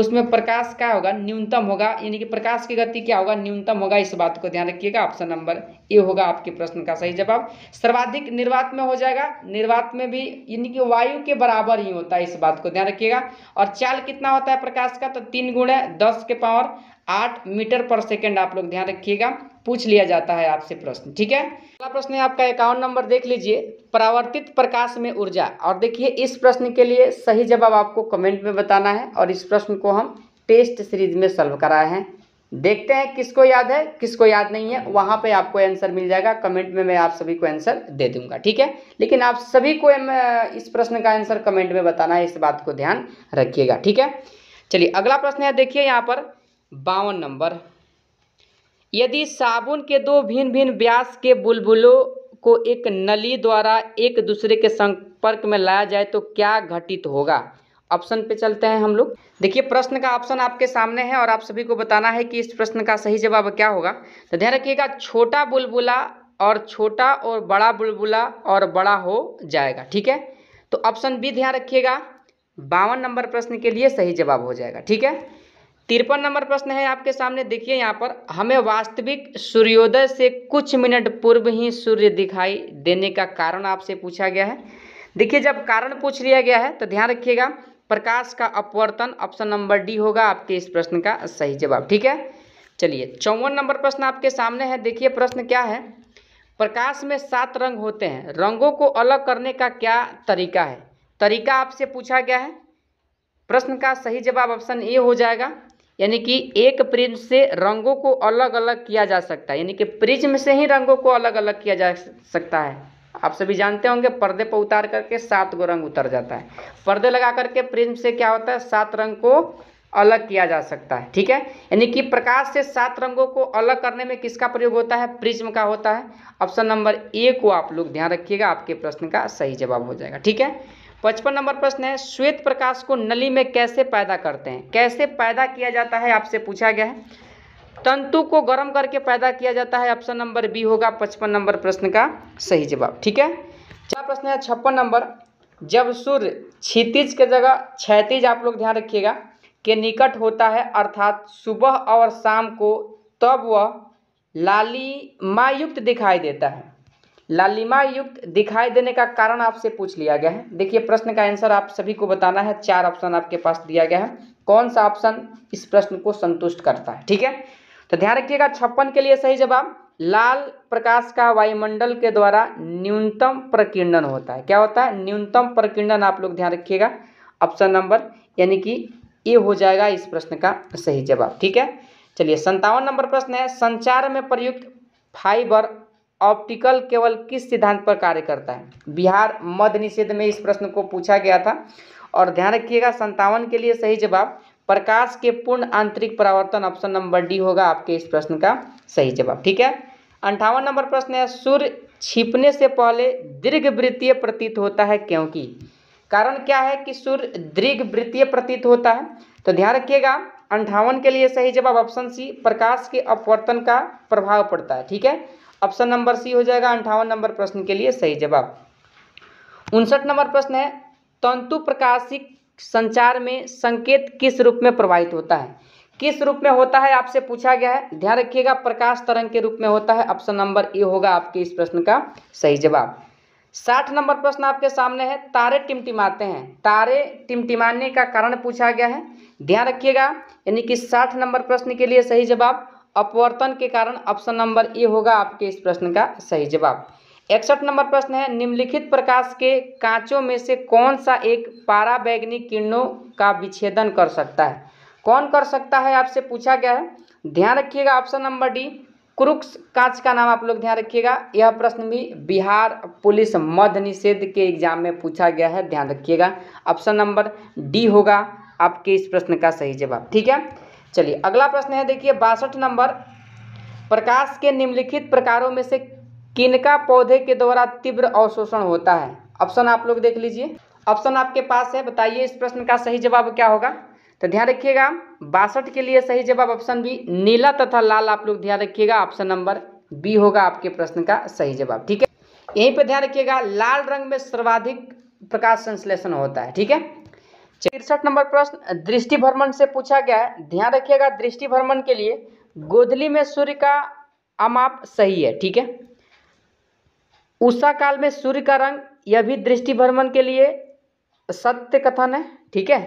उसमें प्रकाश क्या होगा न्यूनतम होगा यानी कि प्रकाश की गति क्या होगा न्यूनतम होगा इस बात को ध्यान रखिएगा ऑप्शन नंबर ए होगा आपके प्रश्न का सही जवाब सर्वाधिक निर्वात में हो जाएगा निर्वात में भी यानी कि वायु के बराबर ही होता है इस बात को ध्यान रखिएगा और चाल कितना होता है प्रकाश का तो तीन गुण है दस के पावर आठ मीटर पर सेकेंड आप लोग ध्यान रखिएगा पूछ लिया जाता है आपसे प्रश्न ठीक है अगला प्रश्न है आपका इक्यावन नंबर देख लीजिए परावर्तित प्रकाश में ऊर्जा और देखिए इस प्रश्न के लिए सही जवाब आपको कमेंट में बताना है और इस प्रश्न को हम टेस्ट सीरीज में सॉल्व कराए हैं देखते हैं किसको याद है किसको याद नहीं है वहाँ पे आपको आंसर मिल जाएगा कमेंट में मैं आप सभी को आंसर दे दूंगा ठीक है लेकिन आप सभी को इस प्रश्न का आंसर कमेंट में बताना है इस बात को ध्यान रखिएगा ठीक है चलिए अगला प्रश्न है देखिए यहाँ पर बावन नंबर यदि साबुन के दो भिन्न भिन्न व्यास के बुलबुलों को एक नली द्वारा एक दूसरे के संपर्क में लाया जाए तो क्या घटित होगा ऑप्शन पे चलते हैं हम लोग देखिए प्रश्न का ऑप्शन आपके सामने है और आप सभी को बताना है कि इस प्रश्न का सही जवाब क्या होगा तो ध्यान रखिएगा छोटा बुलबुला और छोटा और बड़ा बुलबुला और बड़ा हो जाएगा ठीक है तो ऑप्शन बी ध्यान रखिएगा बावन नंबर प्रश्न के लिए सही जवाब हो जाएगा ठीक है तिरपन नंबर प्रश्न है आपके सामने देखिए यहाँ पर हमें वास्तविक सूर्योदय से कुछ मिनट पूर्व ही सूर्य दिखाई देने का कारण आपसे पूछा गया है देखिए जब कारण पूछ लिया गया है तो ध्यान रखिएगा प्रकाश का अपवर्तन ऑप्शन नंबर डी होगा आपके इस प्रश्न का सही जवाब ठीक है चलिए चौवन नंबर प्रश्न आपके सामने है देखिए प्रश्न क्या है प्रकाश में सात रंग होते हैं रंगों को अलग करने का क्या तरीका है तरीका आपसे पूछा गया है प्रश्न का सही जवाब ऑप्शन ए हो जाएगा यानी कि एक प्रिज्म से रंगों को अलग अलग किया जा सकता है यानी कि प्रिज्म से ही रंगों को अलग अलग किया जा सकता है आप सभी जानते होंगे पर्दे पर उतार करके सात गो रंग उतर जाता है पर्दे लगा करके प्रिज्म से क्या होता है सात रंग को अलग किया जा सकता है ठीक है यानी कि प्रकाश से सात रंगों को अलग करने में किसका प्रयोग होता है प्रिज्म का होता है ऑप्शन नंबर ए को आप लोग ध्यान रखिएगा आपके प्रश्न का सही जवाब हो जाएगा ठीक है पचपन नंबर प्रश्न है श्वेत प्रकाश को नली में कैसे पैदा करते हैं कैसे पैदा किया जाता है आपसे पूछा गया है तंतु को गर्म करके पैदा किया जाता है ऑप्शन नंबर बी होगा पचपन नंबर प्रश्न का सही जवाब ठीक है चार प्रश्न है छप्पन नंबर जब सूर्य क्षितिज के जगह क्षतिज आप लोग ध्यान रखिएगा के निकट होता है अर्थात सुबह और शाम को तब वह लाली मायुक्त दिखाई देता है लालिमा युक्त दिखाई देने का कारण आपसे पूछ लिया गया है देखिए प्रश्न का आंसर आप सभी को बताना है चार ऑप्शन आपके पास दिया गया है कौन सा ऑप्शन इस प्रश्न को संतुष्ट करता है ठीक है तो ध्यान रखिएगा छप्पन के लिए सही जवाब लाल प्रकाश का वायुमंडल के द्वारा न्यूनतम प्रकीर्णन होता है क्या होता है न्यूनतम प्रकीर्णन आप लोग ध्यान रखिएगा ऑप्शन नंबर यानी कि ये हो जाएगा इस प्रश्न का सही जवाब ठीक है चलिए संतावन नंबर प्रश्न है संचार में प्रयुक्त फाइबर ऑप्टिकल केवल किस सिद्धांत पर कार्य करता है बिहार मद निषेध में इस प्रश्न को पूछा गया था और ध्यान रखिएगा संतावन के लिए सही जवाब प्रकाश के पूर्ण आंतरिक परावर्तन ऑप्शन नंबर डी होगा आपके इस प्रश्न का सही जवाब ठीक है अंठावन नंबर प्रश्न है सूर्य छिपने से पहले दीर्घ वृत्तीय प्रतीत होता है क्योंकि कारण क्या है कि सूर्य दीर्घ वृत्तीय प्रतीत होता है तो ध्यान रखिएगा अंठावन के लिए सही जवाब ऑप्शन सी प्रकाश के अपवर्तन का प्रभाव पड़ता है ठीक है ऑप्शन नंबर सी हो जाएगा अंठावन नंबर प्रश्न के लिए सही जवाब उनसठ नंबर प्रश्न है तंतु प्रकाशिक संचार में संकेत किस रूप में प्रवाहित होता है किस रूप में होता है आपसे पूछा गया है ध्यान रखिएगा प्रकाश तरंग के रूप में होता है ऑप्शन नंबर ए होगा आपके इस प्रश्न का सही जवाब साठ नंबर प्रश्न आपके सामने है तारे टिमटिमाते हैं तारे टिमटिमाने का कारण पूछा गया है ध्यान रखिएगा यानी कि साठ नंबर प्रश्न के लिए सही जवाब अपवर्तन के कारण ऑप्शन नंबर ए होगा आपके इस प्रश्न का सही जवाब इकसठ नंबर प्रश्न है निम्नलिखित प्रकाश के कांचों में से कौन सा एक पाराबैगनी किरणों का विच्छेदन कर सकता है कौन कर सकता है आपसे पूछा गया है ध्यान रखिएगा ऑप्शन नंबर डी क्रुक्स कांच का नाम आप लोग ध्यान रखिएगा यह प्रश्न भी बिहार पुलिस मध्य निषेध के एग्जाम में पूछा गया है ध्यान रखिएगा ऑप्शन नंबर डी होगा आपके इस प्रश्न का सही जवाब ठीक है चलिए अगला प्रश्न है देखिए बासठ नंबर प्रकाश के निम्नलिखित प्रकारों में से किनका पौधे के द्वारा तीव्र अवशोषण होता है ऑप्शन आप लोग देख लीजिए ऑप्शन आपके पास है बताइए इस प्रश्न का सही जवाब क्या होगा तो ध्यान रखिएगा बासठ के लिए सही जवाब ऑप्शन बी नीला तथा लाल आप लोग ध्यान रखिएगा ऑप्शन नंबर बी होगा आपके प्रश्न का सही जवाब ठीक है यहीं पर ध्यान रखिएगा लाल रंग में सर्वाधिक प्रकाश संश्लेषण होता है ठीक है तिरसठ नंबर प्रश्न दृष्टि भ्रमण से पूछा गया है ध्यान रखिएगा दृष्टि भ्रमण के लिए गोधली में सूर्य का अमाप सही है ठीक है उषा काल में सूर्य का रंग यह भी दृष्टि भ्रमण के लिए सत्य कथन है ठीक है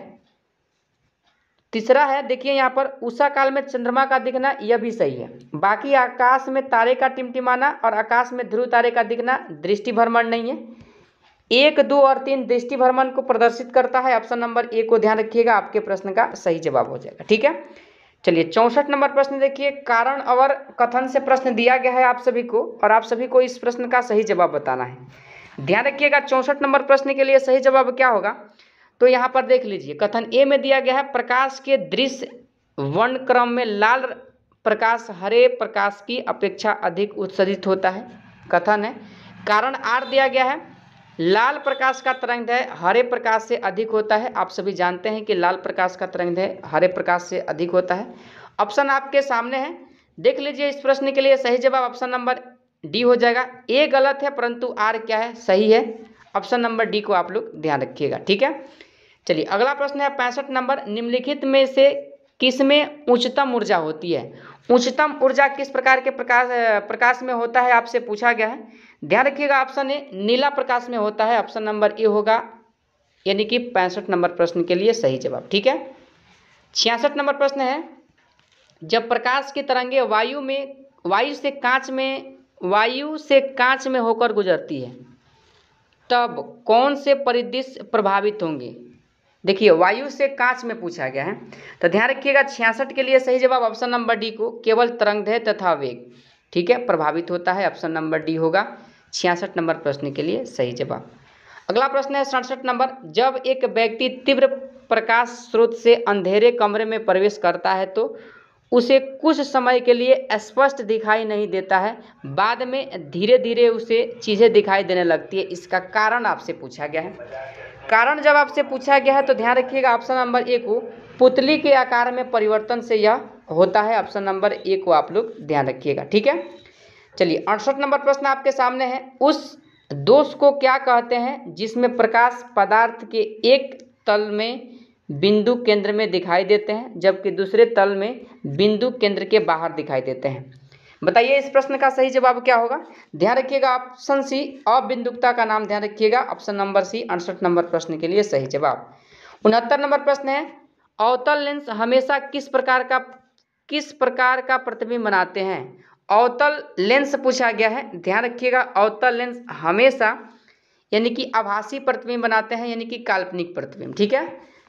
तीसरा है देखिए यहाँ पर उषा काल में चंद्रमा का दिखना यह भी सही है बाकी आकाश में तारे का टिमटिमाना और आकाश में ध्रुव तारे का दिखना दृष्टि भ्रमण नहीं है एक दो और तीन दृष्टि भ्रमण को प्रदर्शित करता है ऑप्शन नंबर ए को ध्यान रखिएगा आपके प्रश्न का सही जवाब हो जाएगा ठीक है चलिए चौंसठ नंबर प्रश्न देखिए कारण और कथन से प्रश्न दिया गया है आप सभी को और आप सभी को इस प्रश्न का सही जवाब बताना है ध्यान रखिएगा चौंसठ नंबर प्रश्न के लिए सही जवाब क्या होगा तो यहाँ पर देख लीजिए कथन ए में दिया गया है प्रकाश के दृश्य वर्ण क्रम में लाल प्रकाश हरे प्रकाश की अपेक्षा अधिक उत्सर्जित होता है कथन है कारण आर दिया गया है लाल प्रकाश का तरंगदैर्य हरे प्रकाश से अधिक होता है आप सभी जानते हैं कि लाल प्रकाश का तरंगदैर्य हरे प्रकाश से अधिक होता है ऑप्शन आपके सामने है देख लीजिए इस प्रश्न के लिए सही जवाब ऑप्शन नंबर डी हो जाएगा ए गलत है परंतु आर क्या है सही है ऑप्शन नंबर डी को आप लोग ध्यान रखिएगा ठीक है चलिए अगला प्रश्न है पैंसठ नंबर निम्नलिखित में से किसमें उच्चतम ऊर्जा होती है उच्चतम ऊर्जा किस प्रकार के प्रकाश प्रकाश में होता है आपसे पूछा गया है ध्यान रखिएगा ऑप्शन ए नीला प्रकाश में होता है ऑप्शन नंबर ए होगा यानी कि पैंसठ नंबर प्रश्न के लिए सही जवाब ठीक है छियासठ नंबर प्रश्न है जब प्रकाश की तरंगे वायु में वायु से कांच में वायु से कांच में होकर गुजरती है तब कौन से परिदृश्य प्रभावित होंगे देखिए वायु से कांच में पूछा गया है तो ध्यान रखिएगा छियासठ के लिए सही जवाब ऑप्शन नंबर डी को केवल तरंगदैह तथा वेग ठीक है प्रभावित होता है ऑप्शन नंबर डी होगा छियासठ नंबर प्रश्न के लिए सही जवाब अगला प्रश्न है सड़सठ नंबर जब एक व्यक्ति तीव्र प्रकाश स्रोत से अंधेरे कमरे में प्रवेश करता है तो उसे कुछ समय के लिए स्पष्ट दिखाई नहीं देता है बाद में धीरे धीरे उसे चीज़ें दिखाई देने लगती है इसका कारण आपसे पूछा गया है कारण जब आपसे पूछा गया है तो ध्यान रखिएगा ऑप्शन नंबर ए को पुतली के आकार में परिवर्तन से यह होता है ऑप्शन नंबर ए को आप लोग ध्यान रखिएगा ठीक है चलिए अड़सठ नंबर प्रश्न आपके सामने है उस दोष को क्या कहते हैं जिसमें प्रकाश पदार्थ के एक तल में बिंदु केंद्र में दिखाई देते हैं जबकि दूसरे तल में बिंदु केंद्र के बाहर दिखाई देते हैं बताइए इस प्रश्न का सही जवाब क्या होगा ध्यान रखिएगा ऑप्शन सी अबिंदुकता का नाम ध्यान रखिएगा ऑप्शन नंबर सी अड़सठ नंबर प्रश्न के लिए सही जवाब उनहत्तर नंबर प्रश्न है अवतल लेंस हमेशा किस प्रकार का किस प्रकार का प्रतिबिंब बनाते हैं अवतल लेंस पूछा गया है ध्यान रखिएगा अवतल लेंस हमेशा यानी कि आभासी प्रतिबिंब बनाते हैं यानी कि काल्पनिक प्रतिबिंब ठीक है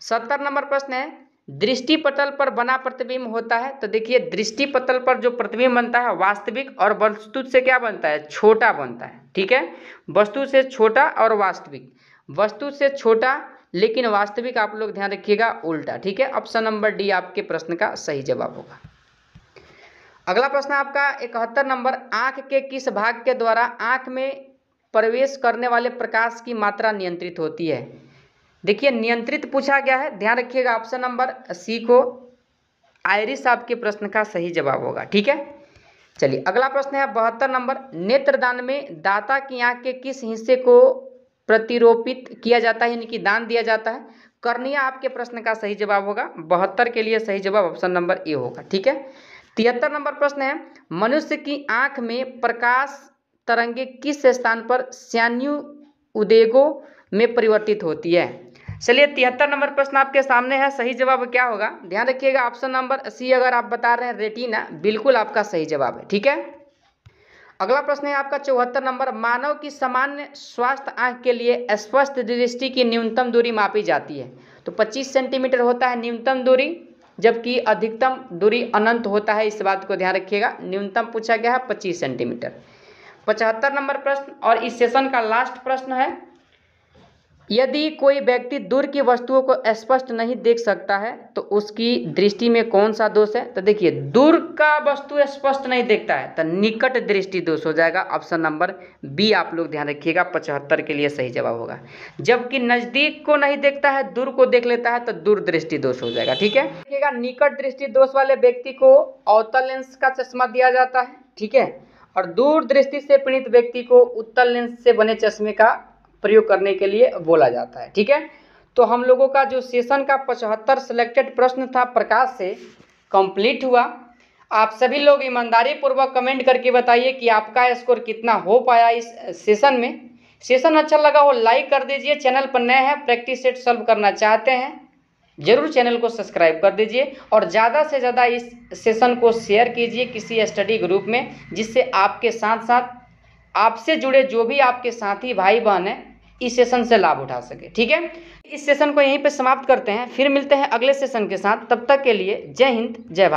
सत्तर नंबर प्रश्न है दृष्टि पटल पर बना प्रतिबिंब होता है तो देखिए दृष्टि पटल पर जो प्रतिबिंब बनता है वास्तविक और वस्तु से क्या बनता है छोटा बनता है ठीक है वस्तु से छोटा और वास्तविक वस्तु से छोटा लेकिन वास्तविक आप लोग ध्यान रखिएगा उल्टा ठीक है ऑप्शन नंबर डी आपके प्रश्न का सही जवाब होगा अगला प्रश्न आपका इकहत्तर नंबर आंख के किस भाग के द्वारा आंख में प्रवेश करने वाले प्रकाश की मात्रा नियंत्रित होती है देखिए नियंत्रित पूछा गया है ध्यान रखिएगा ऑप्शन नंबर सी को आयरिस आपके प्रश्न का सही जवाब होगा ठीक है चलिए अगला प्रश्न है बहत्तर नंबर नेत्रदान में दाता की आंख के किस हिस्से को प्रतिरोपित किया जाता है यानी कि दान दिया जाता है कर्णिया आपके प्रश्न का सही जवाब होगा बहत्तर के लिए सही जवाब ऑप्शन नंबर ए होगा ठीक है तिहत्तर नंबर प्रश्न है मनुष्य की आंख में प्रकाश तरंगे किस स्थान पर सैन्यु उदेगो में परिवर्तित होती है चलिए तिहत्तर नंबर प्रश्न आपके सामने है सही जवाब क्या होगा ध्यान रखिएगा ऑप्शन नंबर सी अगर आप बता रहे हैं रेटिना बिल्कुल आपका सही जवाब है ठीक है अगला प्रश्न है आपका चौहत्तर नंबर मानव की सामान्य स्वास्थ्य आंख के लिए स्पष्ट दृष्टि की न्यूनतम दूरी मापी जाती है तो 25 सेंटीमीटर होता है न्यूनतम दूरी जबकि अधिकतम दूरी अनंत होता है इस बात को ध्यान रखिएगा न्यूनतम पूछा गया है पच्चीस सेंटीमीटर पचहत्तर नंबर प्रश्न और इस सेशन का लास्ट प्रश्न है यदि कोई व्यक्ति दूर की वस्तुओं को स्पष्ट नहीं देख सकता है तो उसकी दृष्टि में कौन सा दोष है तो देखिए दूर का वस्तु स्पष्ट नहीं देखता है तो निकट दृष्टि दोष हो जाएगा ऑप्शन नंबर बी आप लोग ध्यान रखिएगा पचहत्तर के लिए सही जवाब होगा जबकि नज़दीक को नहीं देखता है दूर को देख लेता है तो दूर दृष्टि दोष हो जाएगा ठीक है देखिएगा निकट दृष्टि दोष वाले व्यक्ति को अवतल लेंस का चश्मा दिया जाता है ठीक है और दूर दृष्टि से पीड़ित व्यक्ति को उत्तल लेंस से बने चश्मे का प्रयोग करने के लिए बोला जाता है ठीक है तो हम लोगों का जो सेशन का पचहत्तर सिलेक्टेड प्रश्न था प्रकाश से कंप्लीट हुआ आप सभी लोग ईमानदारी पूर्वक कमेंट करके बताइए कि आपका स्कोर कितना हो पाया इस सेशन में सेशन अच्छा लगा हो लाइक कर दीजिए चैनल पर नए हैं प्रैक्टिस सेट सॉल्व करना चाहते हैं जरूर चैनल को सब्सक्राइब कर दीजिए और ज़्यादा से ज़्यादा इस सेशन को शेयर कीजिए किसी स्टडी ग्रुप में जिससे आपके साथ साथ आपसे जुड़े जो भी आपके साथी भाई बहन हैं इस सेशन से लाभ उठा सके ठीक है इस सेशन को यहीं पे समाप्त करते हैं फिर मिलते हैं अगले सेशन के साथ तब तक के लिए जय हिंद जय भारत